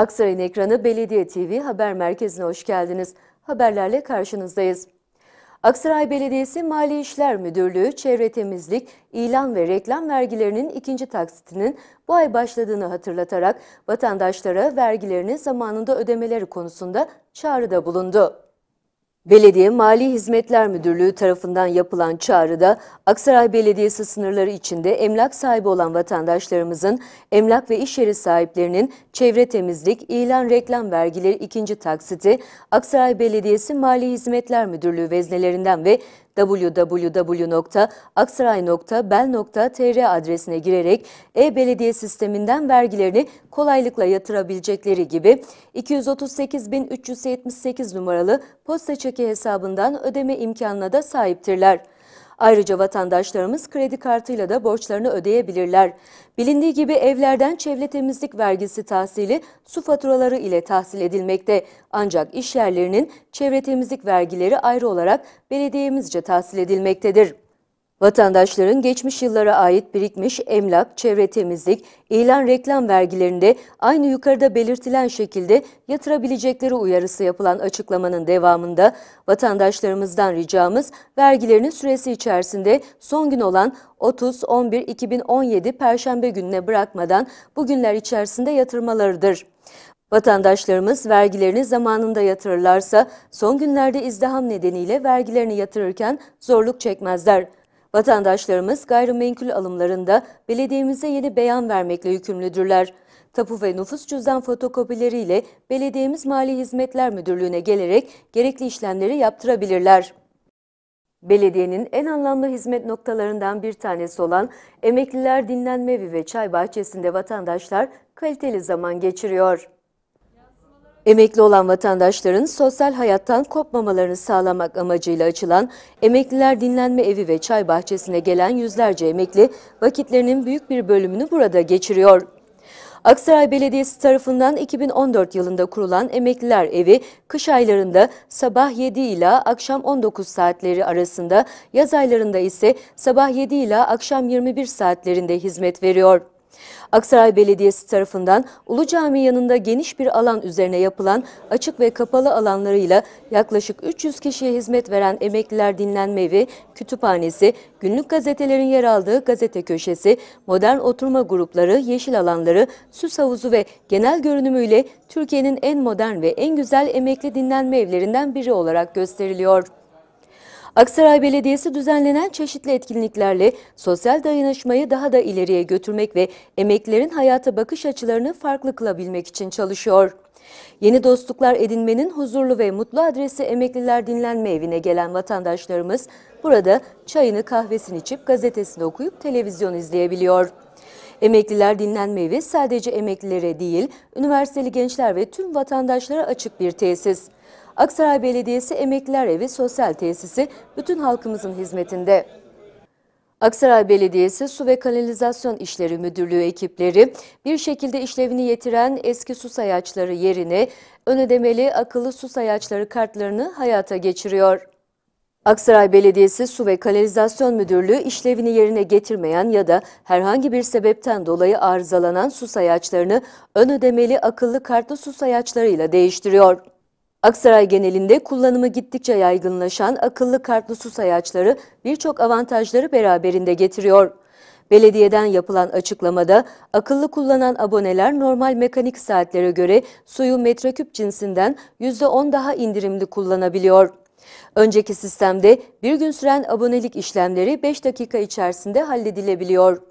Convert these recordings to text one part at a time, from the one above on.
Aksaray'ın ekranı Belediye TV Haber Merkezi'ne hoş geldiniz. Haberlerle karşınızdayız. Aksaray Belediyesi Mali İşler Müdürlüğü çevre temizlik, ilan ve reklam vergilerinin ikinci taksitinin bu ay başladığını hatırlatarak vatandaşlara vergilerini zamanında ödemeleri konusunda çağrıda bulundu. Belediye Mali Hizmetler Müdürlüğü tarafından yapılan çağrıda Aksaray Belediyesi sınırları içinde emlak sahibi olan vatandaşlarımızın emlak ve iş yeri sahiplerinin çevre temizlik, ilan reklam vergileri ikinci taksiti Aksaray Belediyesi Mali Hizmetler Müdürlüğü veznelerinden ve www.aksaray.bel.tr adresine girerek e-belediye sisteminden vergilerini kolaylıkla yatırabilecekleri gibi 238.378 numaralı posta çeki hesabından ödeme imkanına da sahiptirler. Ayrıca vatandaşlarımız kredi kartıyla da borçlarını ödeyebilirler. Bilindiği gibi evlerden çevre temizlik vergisi tahsili su faturaları ile tahsil edilmekte. Ancak iş yerlerinin çevre temizlik vergileri ayrı olarak belediyemizce tahsil edilmektedir. Vatandaşların geçmiş yıllara ait birikmiş emlak, çevre temizlik, ilan reklam vergilerinde aynı yukarıda belirtilen şekilde yatırabilecekleri uyarısı yapılan açıklamanın devamında vatandaşlarımızdan ricamız vergilerini süresi içerisinde son gün olan 30-11-2017 Perşembe gününe bırakmadan bugünler içerisinde yatırmalarıdır. Vatandaşlarımız vergilerini zamanında yatırırlarsa son günlerde izdiham nedeniyle vergilerini yatırırken zorluk çekmezler. Vatandaşlarımız gayrimenkul alımlarında belediyemize yeni beyan vermekle yükümlüdürler. Tapu ve nüfus cüzdan fotokopileriyle Belediyemiz Mali Hizmetler Müdürlüğü'ne gelerek gerekli işlemleri yaptırabilirler. Belediyenin en anlamlı hizmet noktalarından bir tanesi olan Emekliler Dinlenme Evi ve Çay Bahçesi'nde vatandaşlar kaliteli zaman geçiriyor. Emekli olan vatandaşların sosyal hayattan kopmamalarını sağlamak amacıyla açılan Emekliler Dinlenme Evi ve Çay Bahçesi'ne gelen yüzlerce emekli vakitlerinin büyük bir bölümünü burada geçiriyor. Aksaray Belediyesi tarafından 2014 yılında kurulan Emekliler Evi, kış aylarında sabah 7 ile akşam 19 saatleri arasında, yaz aylarında ise sabah 7 ile akşam 21 saatlerinde hizmet veriyor. Aksaray Belediyesi tarafından Ulu Cami yanında geniş bir alan üzerine yapılan açık ve kapalı alanlarıyla yaklaşık 300 kişiye hizmet veren emekliler dinlenme evi, kütüphanesi, günlük gazetelerin yer aldığı gazete köşesi, modern oturma grupları, yeşil alanları, süs havuzu ve genel görünümüyle Türkiye'nin en modern ve en güzel emekli dinlenme evlerinden biri olarak gösteriliyor. Aksaray Belediyesi düzenlenen çeşitli etkinliklerle sosyal dayanışmayı daha da ileriye götürmek ve emeklilerin hayata bakış açılarını farklı kılabilmek için çalışıyor. Yeni dostluklar edinmenin huzurlu ve mutlu adresi Emekliler Dinlenme Evi'ne gelen vatandaşlarımız burada çayını kahvesini içip gazetesini okuyup televizyon izleyebiliyor. Emekliler Dinlenme Evi sadece emeklilere değil, üniversiteli gençler ve tüm vatandaşlara açık bir tesis. Aksaray Belediyesi Emekliler Evi Sosyal Tesisi bütün halkımızın hizmetinde. Aksaray Belediyesi Su ve Kanalizasyon İşleri Müdürlüğü ekipleri bir şekilde işlevini yitiren eski su sayaçları yerine ön ödemeli akıllı su sayaçları kartlarını hayata geçiriyor. Aksaray Belediyesi Su ve Kanalizasyon Müdürlüğü işlevini yerine getirmeyen ya da herhangi bir sebepten dolayı arızalanan su sayaçlarını ön ödemeli akıllı kartlı su sayaçlarıyla değiştiriyor. Aksaray genelinde kullanımı gittikçe yaygınlaşan akıllı kartlı su sayaçları birçok avantajları beraberinde getiriyor. Belediyeden yapılan açıklamada akıllı kullanan aboneler normal mekanik saatlere göre suyu metreküp cinsinden %10 daha indirimli kullanabiliyor. Önceki sistemde bir gün süren abonelik işlemleri 5 dakika içerisinde halledilebiliyor.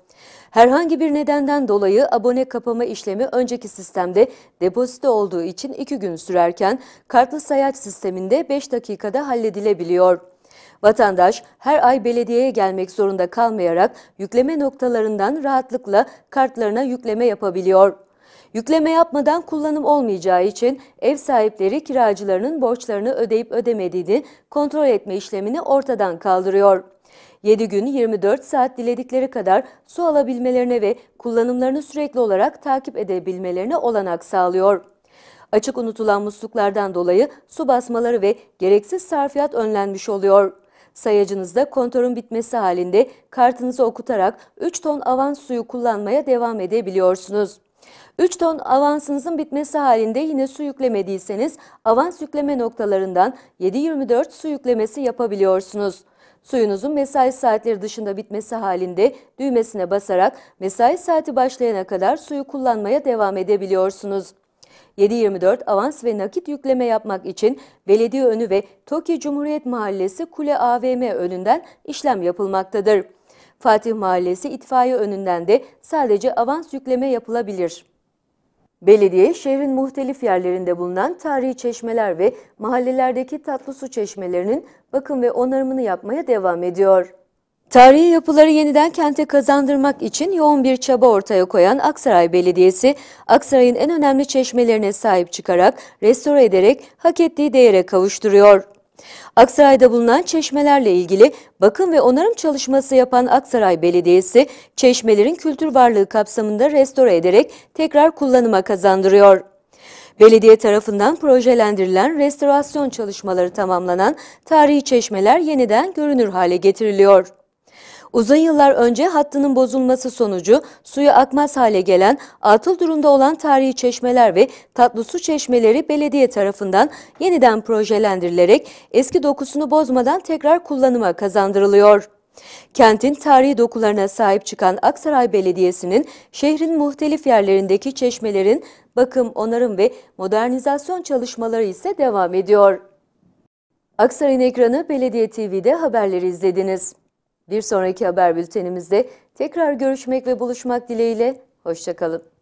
Herhangi bir nedenden dolayı abone kapama işlemi önceki sistemde depozito olduğu için 2 gün sürerken kartlı sayaç sisteminde 5 dakikada halledilebiliyor. Vatandaş her ay belediyeye gelmek zorunda kalmayarak yükleme noktalarından rahatlıkla kartlarına yükleme yapabiliyor. Yükleme yapmadan kullanım olmayacağı için ev sahipleri kiracılarının borçlarını ödeyip ödemediğini kontrol etme işlemini ortadan kaldırıyor. 7 gün 24 saat diledikleri kadar su alabilmelerine ve kullanımlarını sürekli olarak takip edebilmelerine olanak sağlıyor. Açık unutulan musluklardan dolayı su basmaları ve gereksiz sarfiyat önlenmiş oluyor. Sayacınızda kontörün bitmesi halinde kartınızı okutarak 3 ton avans suyu kullanmaya devam edebiliyorsunuz. 3 ton avansınızın bitmesi halinde yine su yüklemediyseniz avans yükleme noktalarından 7-24 su yüklemesi yapabiliyorsunuz. Suyunuzun mesai saatleri dışında bitmesi halinde düğmesine basarak mesai saati başlayana kadar suyu kullanmaya devam edebiliyorsunuz. 7.24 avans ve nakit yükleme yapmak için belediye önü ve Toki Cumhuriyet Mahallesi Kule AVM önünden işlem yapılmaktadır. Fatih Mahallesi itfaiye önünden de sadece avans yükleme yapılabilir. Belediye şehrin muhtelif yerlerinde bulunan tarihi çeşmeler ve mahallelerdeki tatlı su çeşmelerinin bakım ve onarımını yapmaya devam ediyor. Tarihi yapıları yeniden kente kazandırmak için yoğun bir çaba ortaya koyan Aksaray Belediyesi, Aksaray'ın en önemli çeşmelerine sahip çıkarak, restore ederek hak ettiği değere kavuşturuyor. Aksaray'da bulunan çeşmelerle ilgili bakım ve onarım çalışması yapan Aksaray Belediyesi, çeşmelerin kültür varlığı kapsamında restore ederek tekrar kullanıma kazandırıyor. Belediye tarafından projelendirilen restorasyon çalışmaları tamamlanan tarihi çeşmeler yeniden görünür hale getiriliyor. Uzun yıllar önce hattının bozulması sonucu suyu akmaz hale gelen, atıl durumda olan tarihi çeşmeler ve tatlı su çeşmeleri belediye tarafından yeniden projelendirilerek eski dokusunu bozmadan tekrar kullanıma kazandırılıyor. Kentin tarihi dokularına sahip çıkan Aksaray Belediyesi'nin şehrin muhtelif yerlerindeki çeşmelerin bakım, onarım ve modernizasyon çalışmaları ise devam ediyor. Aksaray'ın ekranı Belediye TV'de haberleri izlediniz. Bir sonraki haber bültenimizde tekrar görüşmek ve buluşmak dileğiyle. Hoşçakalın.